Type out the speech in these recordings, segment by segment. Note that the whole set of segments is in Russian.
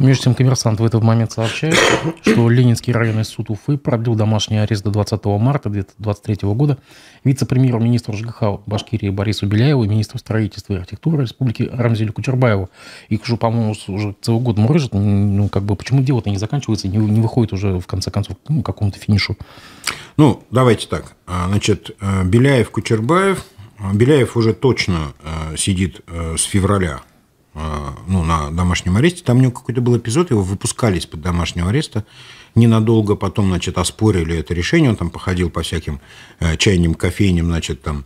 Между тем, коммерсант в этот момент сообщает, что Ленинский районный суд Уфы продлил домашний арест до 20 марта 2023 года вице-премьеру министру ЖКХ Башкирии Борису Беляеву и министру строительства и архитектуры Республики Рамзелю Кучербаеву. Их уже, по-моему, уже целый год мурыжат. Ну, как бы, почему дело-то не заканчивается, не, не выходит уже, в конце концов, ну, какому-то финишу? Ну, давайте так. А, значит, э, Беляев, Кучербаев. Беляев уже точно э, сидит э, с февраля Э, ну, на домашнем аресте. Там у него какой-то был эпизод, его выпускали из-под домашнего ареста ненадолго, потом, значит, оспорили это решение, он там походил по всяким э, чайным, кофейням, значит, там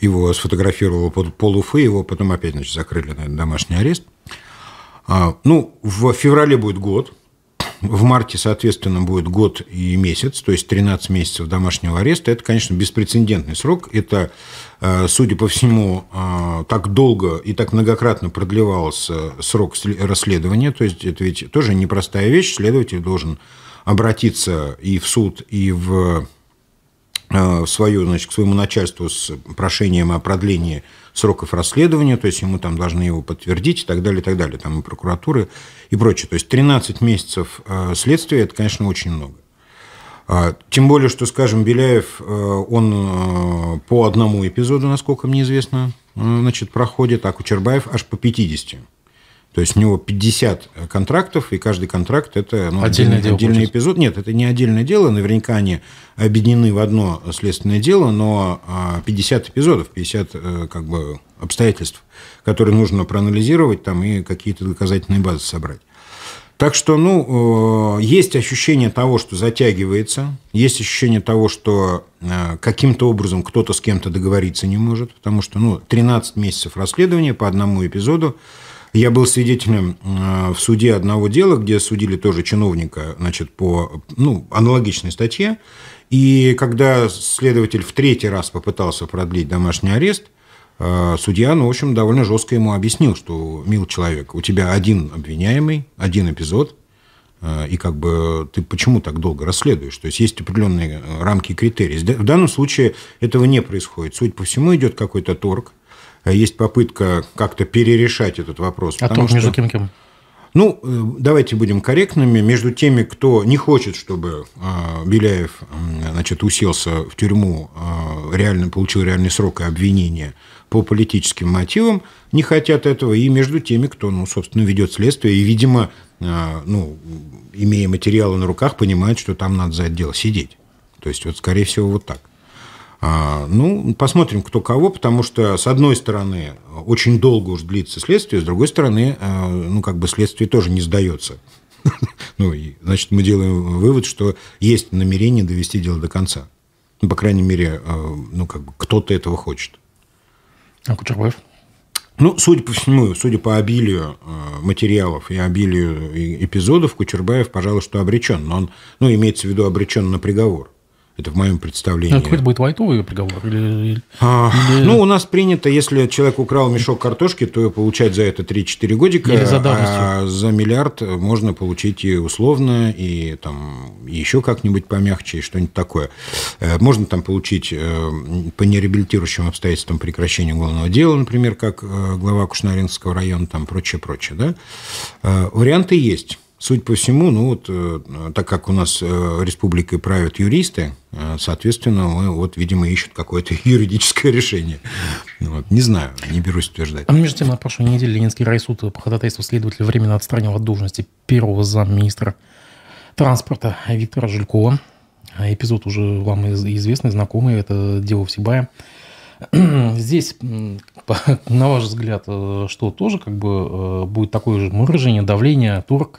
его сфотографировало под полуфы, его потом опять, значит, закрыли на домашний арест. А, ну, в феврале будет год, в марте, соответственно, будет год и месяц, то есть 13 месяцев домашнего ареста. Это, конечно, беспрецедентный срок. Это Э, судя по всему, э, так долго и так многократно продлевался срок расследования. То есть это ведь тоже непростая вещь. Следователь должен обратиться и в суд, и в э, свое, значит, к своему начальству с прошением о продлении сроков расследования, то есть ему там должны его подтвердить и так далее, и так далее, там и прокуратуры и прочее. То есть 13 месяцев следствия – это, конечно, очень много. А, тем более, что, скажем, Беляев, э, он э, по одному эпизоду, насколько мне известно, э, значит, проходит, а Кучербаев аж по 50. То есть у него 50 контрактов, и каждый контракт это ну, отдельное отдельный, отдельный эпизод. Нет, это не отдельное дело. Наверняка они объединены в одно следственное дело, но 50 а, эпизодов, 50 как бы обстоятельств, которые нужно проанализировать там и какие-то доказательные базы собрать. Так что, ну, э, есть ощущение того, что затягивается, есть ощущение того, что э, каким-то образом кто-то с кем-то договориться не может, потому что, ну, 13 месяцев расследования по одному эпизоду. Я был свидетелем э, в суде одного дела, где судили тоже чиновника, значит, по, ну, аналогичной статье. И когда следователь в третий раз попытался продлить домашний арест – а, судья, ну, в общем, довольно жестко ему объяснил, что, мил человек, у тебя один обвиняемый, один эпизод, а, и как бы ты почему так долго расследуешь? То есть есть определенные э, рамки и критерии. В данном случае этого не происходит. Судя по всему, идет какой-то торг, а есть попытка как-то перерешать этот вопрос. А торг что... между кем кем? Ну, э, давайте будем корректными. Между теми, кто не хочет, чтобы Беляев значит, уселся в тюрьму, реально получил реальный срок и обвинение – по политическим мотивам не хотят этого, и между теми, кто, ну, собственно, ведет следствие, и, видимо, а, ну, имея материалы на руках, понимают, что там надо за это дело сидеть. То есть, вот, скорее всего, вот так. А, ну, посмотрим, кто кого, потому что, с одной стороны, очень долго уж длится следствие, с другой стороны, а, ну, как бы следствие тоже не сдается. Ну, значит, мы делаем вывод, что есть намерение довести дело до конца. Ну, по крайней мере, ну, как бы кто-то этого хочет. А Кучербаев? Ну, судя по всему, судя по обилию э, материалов и обилию э, эпизодов, Кучербаев, пожалуй, что обречен. Но он, ну, имеется в виду обречен на приговор. Это в моем представлении. Ну, какой-то будет лайтовый приговор? Или, а, Ну, у нас принято, если человек украл мешок картошки, то получать за это 3-4 годика. Или за давностью. А за миллиард можно получить и условно, и там еще как-нибудь помягче, и что-нибудь такое. Э, можно там получить э, по нереабилитирующим обстоятельствам прекращение уголовного дела, например, как э, глава Кушнаринского района, там прочее, прочее. Да? Варианты есть. Суть по всему, ну вот, э, так как у нас э, республикой правят юристы, э, соответственно, мы вот, видимо, ищут какое-то юридическое решение. Вот, не знаю, не берусь утверждать. А между тем, на прошлой неделе Ленинский райсуд по ходатайству следователя временно отстранил от должности первого замминистра транспорта Виктора Жилькова. Эпизод уже вам известный, знакомый, это дело Всебая. Здесь, на ваш взгляд, что тоже как бы будет такое же морожение, давление турок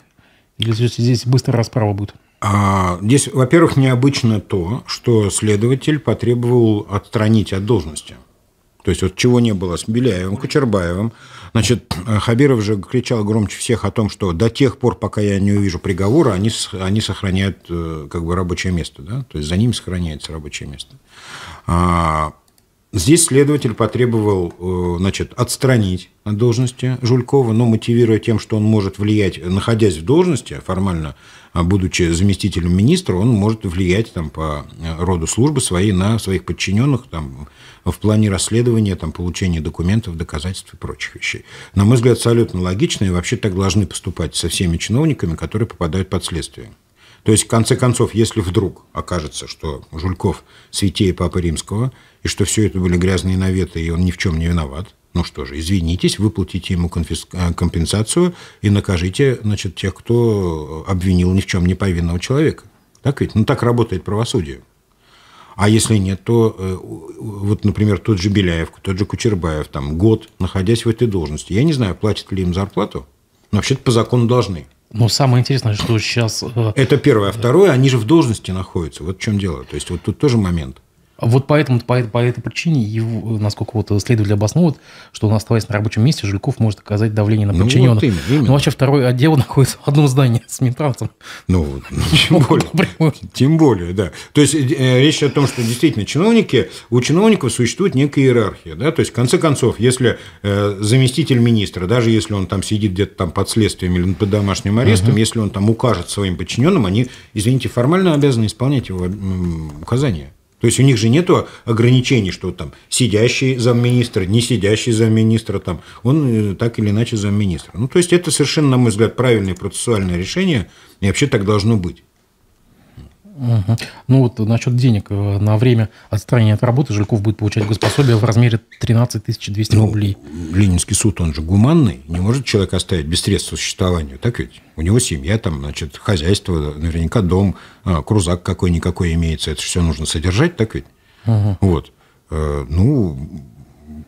или здесь, быстро расправа будет? А, здесь, во-первых, необычно то, что следователь потребовал отстранить от должности. То есть вот чего не было с Беляевым, Кочербаевым. Значит, э, Хабиров же кричал громче всех о том, что до тех пор, пока я не увижу приговора, они, они сохраняют э, как бы рабочее место. Да? То есть за ним сохраняется рабочее место. А, Здесь следователь потребовал э, значит, отстранить от должности Жулькова, но мотивируя тем, что он может влиять, находясь в должности, а формально а будучи заместителем министра, он может влиять там, по э, роду службы своей на своих подчиненных там, в плане расследования, там, получения документов, доказательств и прочих вещей. На мой взгляд, абсолютно логично, и вообще так должны поступать со всеми чиновниками, которые попадают под следствие. То есть, в конце концов, если вдруг окажется, что Жульков святее Папы Римского, и что все это были грязные наветы, и он ни в чем не виноват, ну что же, извинитесь, выплатите ему конфиск... Э, компенсацию и накажите значит, тех, кто обвинил ни в чем не повинного человека. Так ведь? Ну, так работает правосудие. А если нет, то э, вот, например, тот же Беляев, тот же Кучербаев, там, год находясь в этой должности. Я не знаю, платят ли им зарплату, но вообще-то по закону должны. Но самое интересное, что сейчас... Э, Это первое. А второе, они же в должности находятся. Вот в чем дело. То есть вот тут тоже момент. Вот поэтому, по, по этой причине, его, насколько вот следователи обосновывают, что он, оставаясь на рабочем месте, Жульков может оказать давление на подчиненных. Ну, вот именно, именно. Но ну, вообще второй отдел находится в одном здании с Минтранцем. Ну, тем ну, более. Тем более, да. То есть, э, речь о том, что действительно чиновники, у чиновников существует некая иерархия. Да? То есть, в конце концов, если э, заместитель министра, даже если он там сидит где-то там под следствием или под домашним арестом, угу. если он там укажет своим подчиненным, они, извините, формально обязаны исполнять его указания. То есть у них же нет ограничений, что там сидящий замминистра, не сидящий замминистра, там, он э, так или иначе замминистра. Ну, то есть это совершенно, на мой взгляд, правильное процессуальное решение, и вообще так должно быть. Угу. Ну вот насчет денег. Э, на время отстранения от работы Жильков будет получать госпособие в размере 13 200 ну, рублей. Ленинский суд, он же гуманный. Не может человек оставить без средств существования. Так ведь? У него семья, там, значит, хозяйство, наверняка дом, а, крузак какой-никакой имеется. Это все нужно содержать, так ведь? Угу. Вот. Э, ну,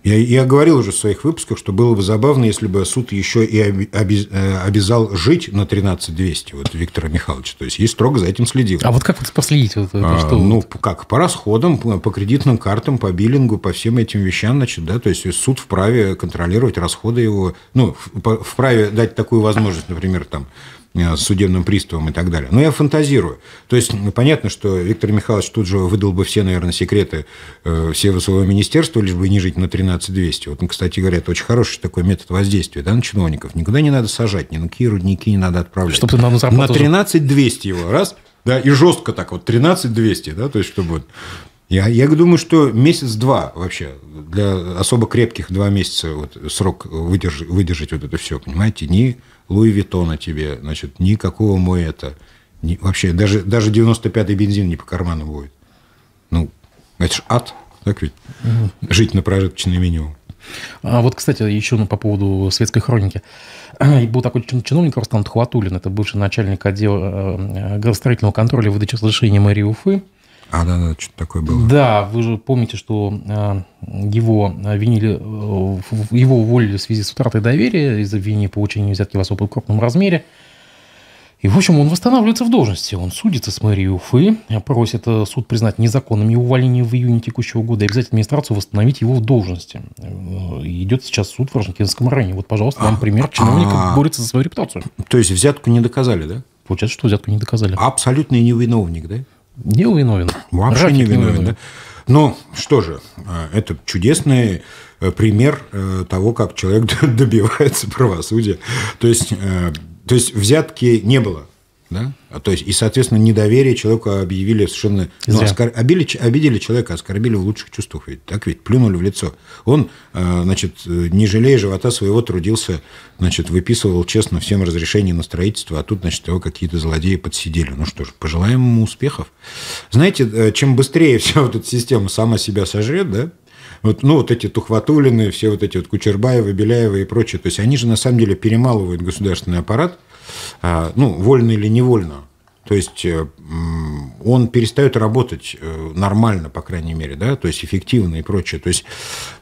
я, я говорил уже в своих выпусках, что было бы забавно, если бы суд еще и э, обязал жить на 13200 вот Виктора Михайловича. То есть, и строго за этим следил. А вот как вот последить? Вот, это, а, ну, как, по расходам, по кредитным картам, по биллингу, по всем этим вещам, значит, да, то есть, суд вправе контролировать расходы его, ну, вправе дать такую возможность, например, там, Э, судебным приставом и так далее. Но я фантазирую. То есть понятно, что Виктор Михайлович тут же выдал бы все, наверное, секреты э, всего своего министерства, лишь бы не жить на 13200. Вот, ну, кстати говоря, это очень хороший такой метод воздействия да, на чиновников. Никуда не надо сажать, ни на какие рудники не надо отправлять. Чтобы на, на 13200 его, раз, да, и жестко так вот, 13200, да, то есть чтобы я, я думаю, что месяц-два вообще, для особо крепких два месяца вот срок выдержать, выдержать вот это все, понимаете, ни Луи Виттона тебе, значит, никакого Моэта. Ни, вообще, даже, даже 95-й бензин не по карману будет. Ну, это ж ад, так ведь? Угу. Жить на прожиточный минимум. А вот, кстати, еще по поводу светской хроники. И был такой чиновник Рустам Тухватулин, это бывший начальник отдела э, э, градостроительного контроля и выдачи разрешения мэрии Уфы. А, да, да, что-то такое было. Да, вы же помните, что э, его э, винили, э, его уволили в связи с утратой доверия из-за обвинения в получении взятки в особо крупном размере. И, в общем, он восстанавливается в должности. Он судится с мэрией Уфы, просит суд признать незаконным его увольнение в июне текущего года и обязать администрацию восстановить его в должности. И идет сейчас суд в Рожникинском районе. Вот, пожалуйста, вам а, пример а, чиновника борется за свою репутацию. То есть взятку не доказали, да? Получается, что взятку не доказали. Абсолютный невиновник, да? Не виновен. Вообще не виновен. Не виновен. Да? Ну, что же, а, это чудесный э, пример э, того, как человек добивается правосудия. То есть, э, то есть взятки не было. Да? А, то есть, и, соответственно, недоверие человека объявили совершенно... Ну, Зря. Ну, оскор... обидели, обидели человека, оскорбили в лучших чувствах ведь, так ведь, плюнули в лицо. Он, э, значит, э, не жалея живота своего, трудился, значит, выписывал честно всем разрешение на строительство, а тут, значит, его какие-то злодеи подсидели. Ну что ж, пожелаем ему успехов. Знаете, э, чем быстрее вся вот эта система сама себя сожрет, да, вот, ну, вот эти Тухватулины, все вот эти вот Кучербаевы, Беляевы и прочее, то есть они же на самом деле перемалывают государственный аппарат, а, ну, вольно или невольно. То есть э, он перестает работать э, нормально, по крайней мере, да, то есть эффективно и прочее. То есть,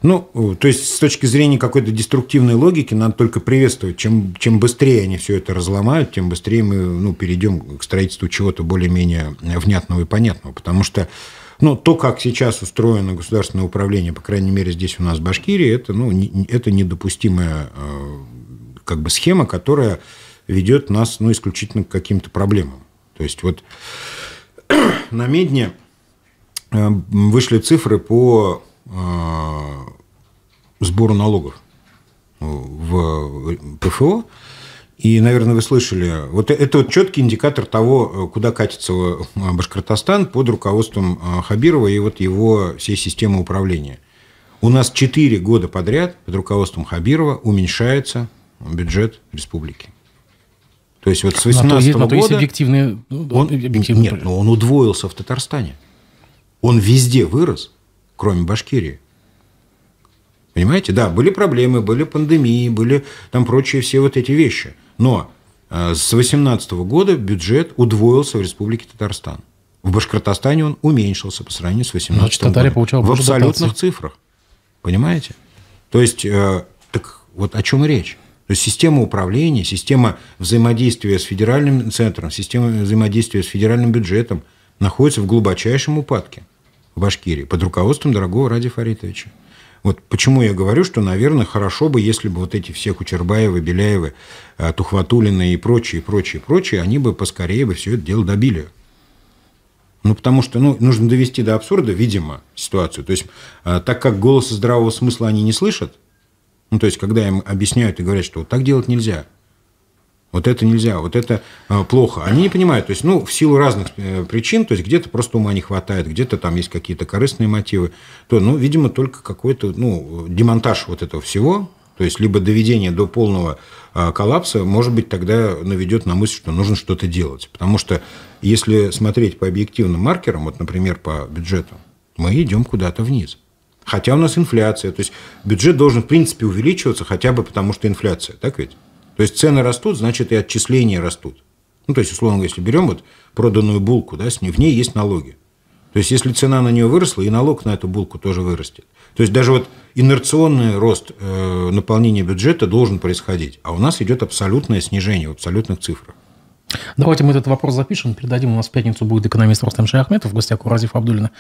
ну, э, то есть с точки зрения какой-то деструктивной логики надо только приветствовать. Чем, чем быстрее они все это разломают, тем быстрее мы ну, перейдем к строительству чего-то более-менее внятного и понятного. Потому что ну, то, как сейчас устроено государственное управление, по крайней мере, здесь у нас в Башкирии, это, ну, не, это недопустимая как бы схема, которая ведет нас ну, исключительно к каким-то проблемам. То есть вот на Медне э, вышли цифры по э, сбору налогов э, в ПФО. И, наверное, вы слышали, вот это вот четкий индикатор того, куда катится Башкортостан под руководством Хабирова и вот его всей системы управления. У нас четыре года подряд под руководством Хабирова уменьшается бюджет республики. То есть вот с 18 года... На то объективные, ну, он, объективные... Нет, но он удвоился в Татарстане. Он везде вырос, кроме Башкирии. Понимаете? Да, были проблемы, были пандемии, были там прочие все вот эти вещи. Но э, с 18 года бюджет удвоился в Республике Татарстан. В Башкортостане он уменьшился по сравнению с 18 Значит, получал получала В абсолютных дотации. цифрах. Понимаете? То есть, э, так вот о чем и речь. То есть система управления, система взаимодействия с федеральным центром, система взаимодействия с федеральным бюджетом находится в глубочайшем упадке в Башкирии под руководством дорогого Ради Фаритовича. Вот почему я говорю, что, наверное, хорошо бы, если бы вот эти все Кучербаевы, Беляевы, а, Тухватулины и прочие, прочие, прочие, они бы поскорее бы все это дело добили. Ну, потому что ну, нужно довести до абсурда, видимо, ситуацию. То есть, а, так как голоса здравого смысла они не слышат, ну, то есть, когда им объясняют и говорят, что вот так делать нельзя, вот это нельзя, вот это а, плохо. Они не понимают, то есть, ну, в силу разных э, причин, то есть, где-то просто ума не хватает, где-то там есть какие-то корыстные мотивы, то, ну, видимо, только какой-то, ну, демонтаж вот этого всего, то есть, либо доведение до полного а, коллапса, может быть, тогда наведет на мысль, что нужно что-то делать. Потому что если смотреть по объективным маркерам, вот, например, по бюджету, мы идем куда-то вниз – хотя у нас инфляция. То есть бюджет должен, в принципе, увеличиваться хотя бы потому, что инфляция, так ведь? То есть цены растут, значит и отчисления растут. Ну, то есть, условно говоря, если берем вот проданную булку, да, с ней, в ней есть налоги. То есть, если цена на нее выросла, и налог на эту булку тоже вырастет. То есть, даже вот инерционный рост э, наполнения бюджета должен происходить. А у нас идет абсолютное снижение в абсолютных цифрах. Давайте мы этот вопрос запишем, передадим. У нас в пятницу будет экономист Ростам Шахметов в гостях у Разифа Абдулина.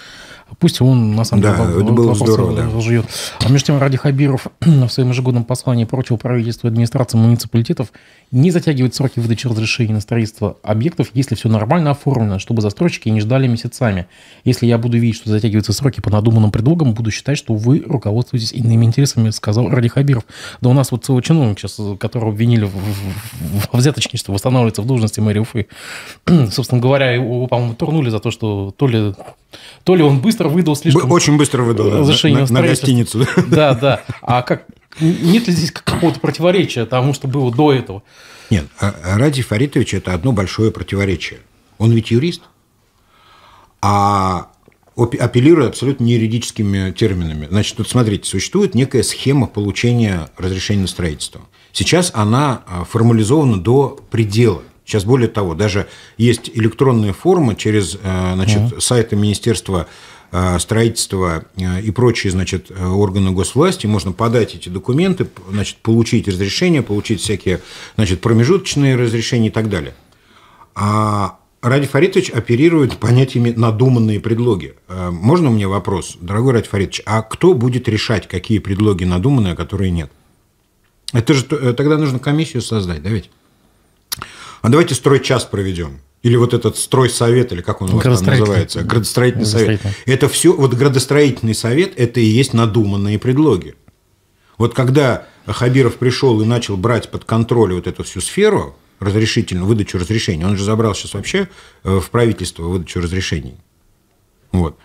Пусть он, на самом деле, да, деле, это было здорово, да. разжует. А между тем, Ради Хабиров в своем ежегодном послании прочил правительству и администрации муниципалитетов не затягивать сроки выдачи разрешений на строительство объектов, если все нормально оформлено, чтобы застройщики не ждали месяцами. Если я буду видеть, что затягиваются сроки по надуманным предлогам, буду считать, что вы руководствуетесь иными интересами, сказал Ради Хабиров. Да у нас вот целый чиновник сейчас, которого обвинили в, в, в, в взяточничестве, восстанавливается в должности месте Уфы. Собственно говоря, его, по-моему, турнули за то, что то ли, то ли он быстро выдал слишком... Очень быстро выдал, да, на, на гостиницу. Да, да. А как, нет ли здесь какого-то противоречия тому, что было до этого? Нет, а, а Ради Фаритович – это одно большое противоречие. Он ведь юрист, а апеллируя абсолютно не юридическими терминами. Значит, тут смотрите, существует некая схема получения разрешения на строительство. Сейчас она а, формализована до предела. Сейчас более того, даже есть электронные формы через э, значит, mm-hmm. сайты Министерства э, строительства э, и прочие значит, органы госвласти, можно подать эти документы, значит, получить разрешение, получить всякие значит, промежуточные разрешения и так далее. А Ради Фаритович оперирует понятиями надуманные предлоги. Можно мне вопрос, дорогой Ради Фаритович, а кто будет решать, какие предлоги надуманные, а которые нет? Это же тогда нужно комиссию создать, да ведь? а давайте строй час проведем. Или вот этот строй совет или как он у вас там называется, градостроительный совет. Это все, вот градостроительный совет, это и есть надуманные предлоги. Вот когда Хабиров пришел и начал брать под контроль вот эту всю сферу, разрешительную, выдачу разрешений, он же забрал сейчас вообще э, в правительство выдачу разрешений. Вот.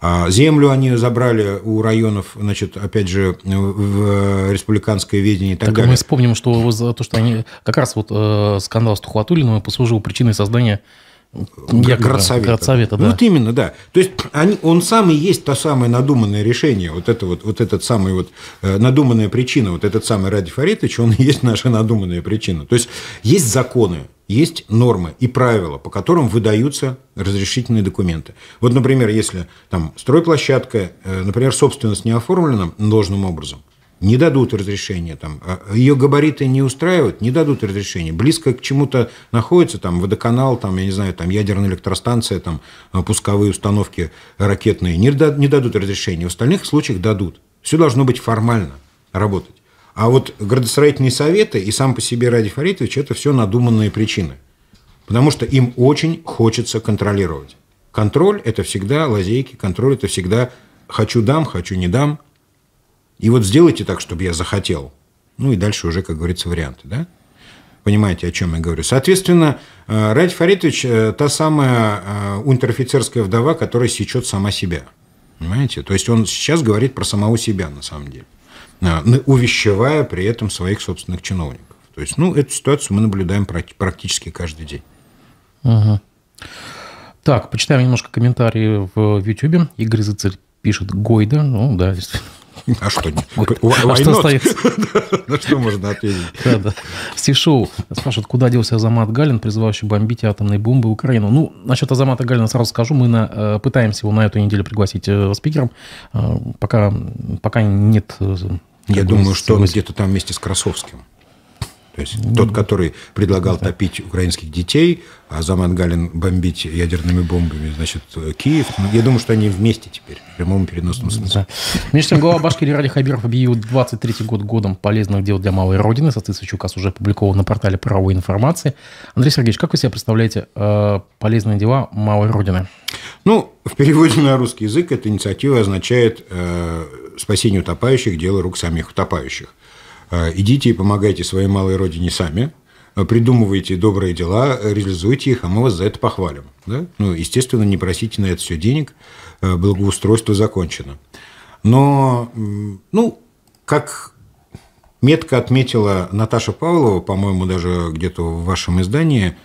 А землю они забрали у районов, значит, опять же, в республиканское ведение и так, так далее. Мы вспомним, что то, что они как раз вот э, скандал с Тухватулиным послужил причиной создания Якобы, градсовета. градсовета да. Вот именно, да. То есть они, он сам и есть то самое надуманное решение, вот, это вот, вот этот самый вот э, надуманная причина, вот этот самый Ради Фаритович, он и есть наша надуманная причина. То есть есть законы, есть нормы и правила, по которым выдаются разрешительные документы. Вот, например, если там стройплощадка, э, например, собственность не оформлена должным образом – не дадут разрешения, там, а, ее габариты не устраивают, не дадут разрешения, близко к чему-то находится, там, водоканал, там, я не знаю, там, ядерная электростанция, там, а, пусковые установки ракетные, не, не дадут разрешения, в остальных случаях дадут. Все должно быть формально работать. А вот градостроительные советы и сам по себе Ради Фаритович – это все надуманные причины. Потому что им очень хочется контролировать. Контроль – это всегда лазейки, контроль – это всегда «хочу дам, хочу не дам», и вот сделайте так, чтобы я захотел. Ну и дальше уже, как говорится, варианты, да? Понимаете, о чем я говорю. Соответственно, э, Ради Фаритович э, – та самая э, унтер-офицерская вдова, которая сечет сама себя. Понимаете? То есть он сейчас говорит про самого себя на самом деле, увещевая при этом своих собственных чиновников. То есть, ну, эту ситуацию мы наблюдаем практически каждый день. Угу. Так, почитаем немножко комментарии в YouTube. Игорь Зацель пишет «Гойда». Ну, да, действительно а что? А что остается? На что можно ответить? В Стишоу спрашивают, куда делся Азамат Галин, призывающий бомбить атомные бомбы Украину. Ну, насчет Азамата Галина сразу скажу. Мы э, пытаемся его на эту неделю пригласить э, спикером. Э, пока нет я думаю, что он где-то там вместе с Красовским. То есть mm-hmm. тот, который предлагал mm-hmm. топить украинских детей, а Заман Галин бомбить ядерными бомбами, значит, э, Киев. Ну, я думаю, что они вместе теперь, в прямом переносном смысле. Да. Нынешний глава Башкирии Ради Хабиров объявил 23-й год годом полезных дел для малой родины. Соответствующий указ уже опубликован на портале правовой информации. Андрей Сергеевич, как вы себе представляете э, полезные дела малой родины? Ну, в переводе на русский язык эта инициатива означает э, спасение утопающих, дело рук самих утопающих. Э, идите и помогайте своей малой родине сами, э, придумывайте добрые дела, э, реализуйте их, а мы вас за это похвалим. Да? Ну, естественно, не просите на это все денег, благоустройство закончено. Но, ну, как метко отметила Наташа Павлова, по-моему, даже где-то в вашем издании,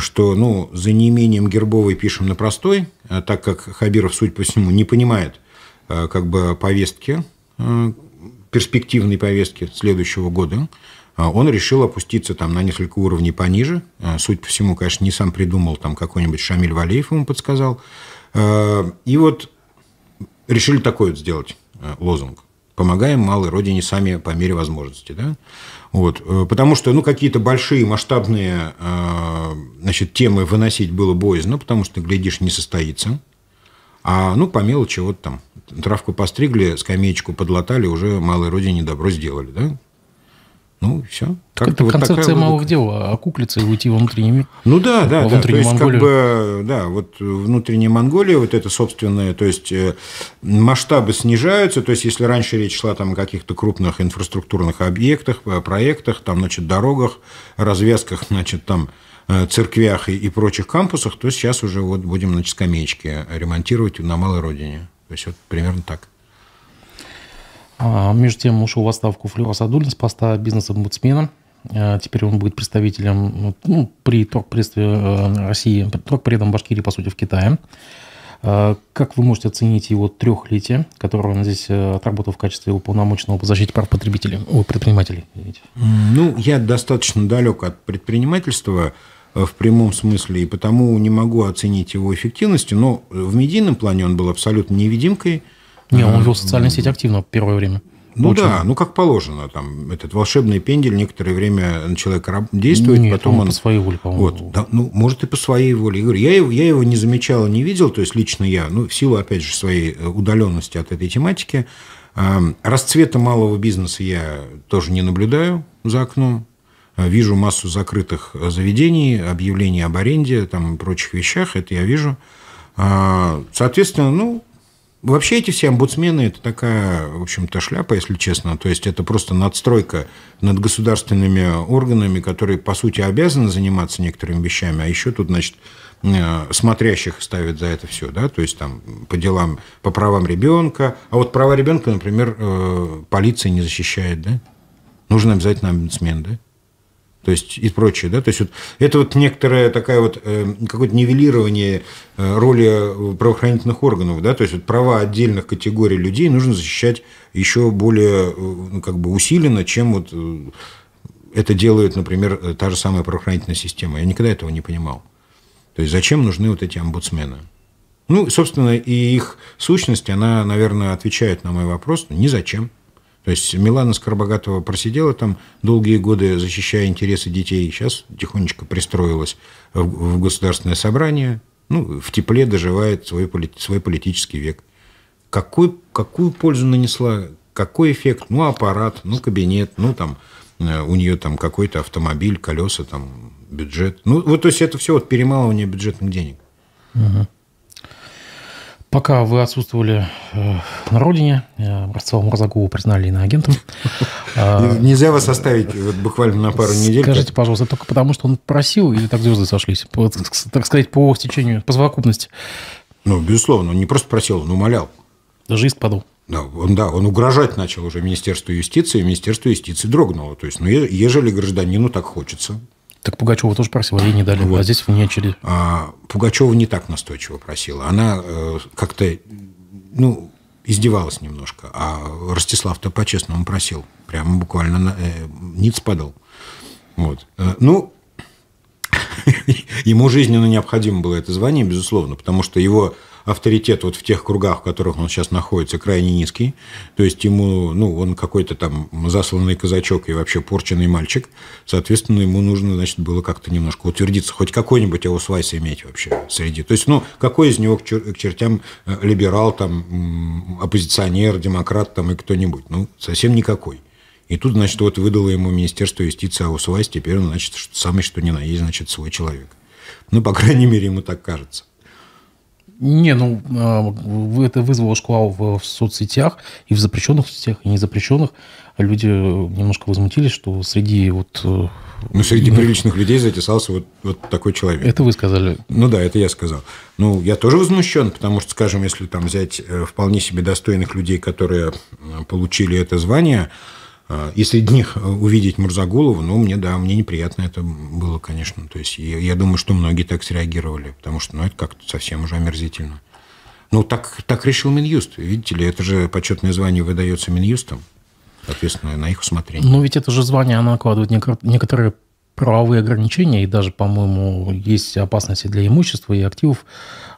что ну, за неимением гербовой пишем на простой, так как Хабиров, суть по всему, не понимает как бы повестки перспективной повестке следующего года, а, он решил опуститься там на несколько уровней пониже. А, суть по всему, конечно, не сам придумал, там какой-нибудь Шамиль Валеев ему подсказал. А, и вот решили такое вот сделать лозунг. Помогаем малой родине сами по мере возможности. Да? Вот. Э, потому что ну, какие-то большие масштабные значит, темы выносить было боязно, потому что, глядишь, не состоится. А ну, по мелочи вот там травку постригли, скамеечку подлатали, уже малой родине добро сделали, да? Ну, все. Как это вот концепция малых дел, окуклиться и уйти во внутренний мир. Ну да, да, во да. То есть, как бы, да, вот внутренняя Монголия, вот это собственное, то есть э, масштабы снижаются, то есть если раньше речь шла там о каких-то крупных инфраструктурных объектах, проектах, там, значит, дорогах, развязках, значит, там, э, церквях и, и прочих кампусах, то сейчас уже вот будем, значит, скамеечки ремонтировать на малой родине. То есть вот примерно так. А, между тем ушел в отставку Флюас Адулин с поста бизнес-омбудсмена. А, теперь он будет представителем ну, ну при торгпредстве э, России, торгпредом Башкирии, по сути, в Китае. А, как вы можете оценить его трехлетие, которое он здесь э, отработал в качестве уполномоченного по защите прав потребителей, о, предпринимателей? Извините. Ну, я достаточно далек от предпринимательства. Э, в прямом смысле, и потому не могу оценить его эффективности, но в медийном плане он был абсолютно невидимкой. Не, он э, вел социальные сети активно в первое время. Ну Очень. да, ну как положено, там этот волшебный пендель некоторое время на человека действует, Нет, потом он, он по своей воле, по-моему. Вот, да, ну может и по своей воле. Я говорю, я его, я его не замечал, не видел, то есть лично я, ну в силу опять же своей э, удаленности от этой тематики, эм, расцвета малого бизнеса я тоже не наблюдаю за окном. А, вижу массу закрытых э, заведений, объявлений об аренде там, и прочих вещах, это я вижу. А, соответственно, ну, Вообще эти все омбудсмены – это такая, в общем-то, шляпа, если честно. То есть, это просто надстройка над государственными органами, которые, по сути, обязаны заниматься некоторыми вещами, а еще тут, значит, э, смотрящих ставят за это все, да, то есть там по делам, по правам ребенка, а вот права ребенка, например, э, полиция не защищает, да, нужен обязательно омбудсмен, да, то есть и прочее, да, то есть вот это вот некоторая такая вот э, какое-то нивелирование э, роли э, правоохранительных органов, да, то есть вот права отдельных категорий людей нужно защищать еще более ну, как бы усиленно, чем вот это делает, например, та же самая правоохранительная система. Я никогда этого не понимал. То есть зачем нужны вот эти омбудсмены? Ну, собственно, и их сущность, она, наверное, отвечает на мой вопрос, ни ну, зачем. То есть Милана Скоробогатова просидела там долгие годы, защищая интересы детей, сейчас тихонечко пристроилась в государственное собрание, ну, в тепле доживает свой, свой политический век. Какой, какую пользу нанесла, какой эффект? Ну, аппарат, ну, кабинет, ну, там, э, у нее там какой-то автомобиль, колеса, там, бюджет. Ну, вот, то есть это все вот перемалывание бюджетных денег. Угу. Пока вы отсутствовали э, на родине, э, Борцова Мурзакову признали иноагентом. А, нельзя вас оставить буквально на пару недель. Скажите, пожалуйста, только потому, что он просил, или так звезды сошлись? Так сказать, по стечению, по совокупности. Ну, безусловно, он не просто просил, он умолял. Даже иск подал. Да, он, да, он угрожать начал уже Министерству юстиции, и Министерство юстиции дрогнуло. То есть, ну, ежели гражданину так хочется, так Пугачева тоже просила, ей не дали, а вот. а здесь вне очереди. А, Пугачева не так настойчиво просила. Она э, как-то, ну, издевалась немножко. А Ростислав-то по-честному просил. Прямо буквально на, э, ниц падал. Вот. Э, ну, ему жизненно необходимо было это звание, безусловно, потому что его авторитет вот в тех кругах, в которых он сейчас находится, крайне низкий. То есть ему, ну, он какой-то там засланный казачок и вообще порченный мальчик. Соответственно, ему нужно, значит, было как-то немножко утвердиться, хоть какой-нибудь аусвайс иметь вообще среди. То есть, ну, какой из него к, чер- к чертям э, либерал, там, оппозиционер, демократ там и кто-нибудь? Ну, совсем никакой. И тут, значит, вот выдало ему Министерство юстиции Аусвайс, теперь он, значит, самый что ни на есть, значит, свой человек. Ну, по крайней мере, ему так кажется. Не, ну а, это вызвало шквал в, соцсетях и в запрещенных соцсетях, и не запрещенных. Люди э, немножко возмутились, что среди вот... Э, ну, среди ну, приличных людей затесался вот, вот такой человек. Это вы сказали. Ну да, это я сказал. Ну, я тоже возмущен, потому что, скажем, если там взять э, вполне себе достойных людей, которые получили это звание, а, и среди них э, увидеть Мурзагулова, ну, мне, да, мне неприятно это было, конечно. То есть я, я думаю, что многие так среагировали, потому что, ну, это как-то совсем уже омерзительно. Ну, так, так решил Минюст. Видите ли, это же почетное звание выдается Минюстом, соответственно, на их усмотрение. Ну, ведь это же звание, оно накладывает некоторые правовые ограничения, и даже, по-моему, есть опасности для имущества и активов.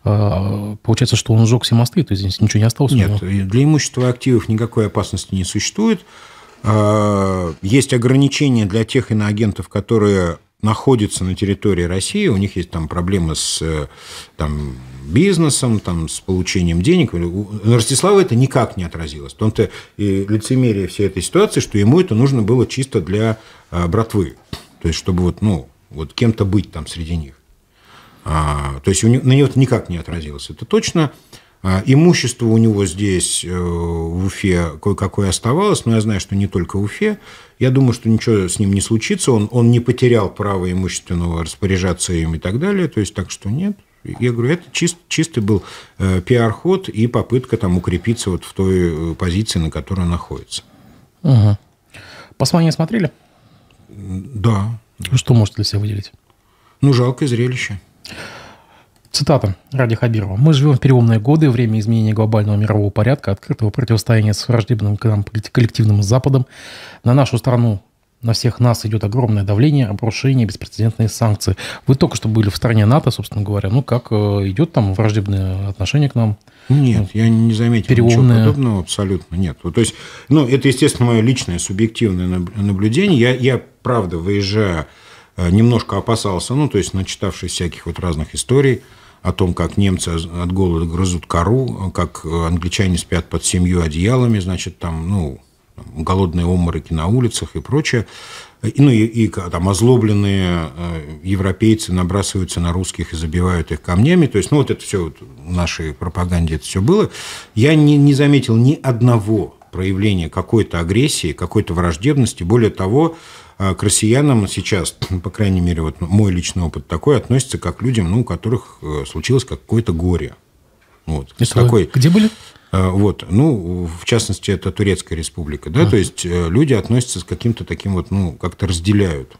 А, получается, что он сжег все мосты, то есть ничего не осталось. Нет, для имущества и активов никакой опасности не существует. Э, есть ограничения для тех иноагентов, которые находятся на территории России, у них есть там проблемы с э, там, бизнесом, там, с получением денег. На Ростислава это никак не отразилось. В том-то и лицемерие всей этой ситуации, что ему это нужно было чисто для э, братвы. То есть, чтобы вот, ну, вот кем-то быть там среди них. А, то есть, у него, на него это никак не отразилось. Это точно. А, имущество у него здесь, э, в Уфе, кое-какое оставалось, но я знаю, что не только в Уфе. Я думаю, что ничего с ним не случится, он, он не потерял право имущественного распоряжаться им и так далее, то есть так что нет. Я говорю, это чист, чистый был э, пиар-ход и попытка там укрепиться вот в той э, позиции, на которой он находится. Угу. Посмание смотрели? Да. Что можете для себя выделить? Ну, жалкое зрелище. Цитата Ради Хабирова. «Мы живем в переломные годы, время изменения глобального мирового порядка, открытого противостояния с враждебным к нам коллективным Западом. На нашу страну на всех нас идет огромное давление, обрушение, беспрецедентные санкции. Вы только что были в стране НАТО, собственно говоря. Ну, как э, идет там враждебное отношение к нам? Нет, ну, я не заметил переломное... ничего подобного абсолютно. Нет. Ну, то есть, ну, это, естественно, мое личное субъективное наблюдение. Я, я правда, выезжаю. Э, немножко опасался, ну, то есть начитавшись всяких вот разных историй о том, как немцы от голода грызут кору, э, как э, англичане спят под семью одеялами, значит, там, ну, голодные обмороки на улицах и прочее. И, ну, и, и там озлобленные европейцы набрасываются на русских и забивают их камнями. То есть, ну, вот это все вот в нашей пропаганде это все было. Я не, не заметил ни одного проявления какой-то агрессии, какой-то враждебности. Более того, а к россиянам сейчас, ну, по крайней мере, вот мой личный опыт такой, относится как к людям, ну, у которых э, случилось какое-то горе. Вот. Это такой, где были? Э, вот, ну, в частности, это Турецкая республика, да, а. то есть э, люди относятся с каким-то таким вот, ну, как-то разделяют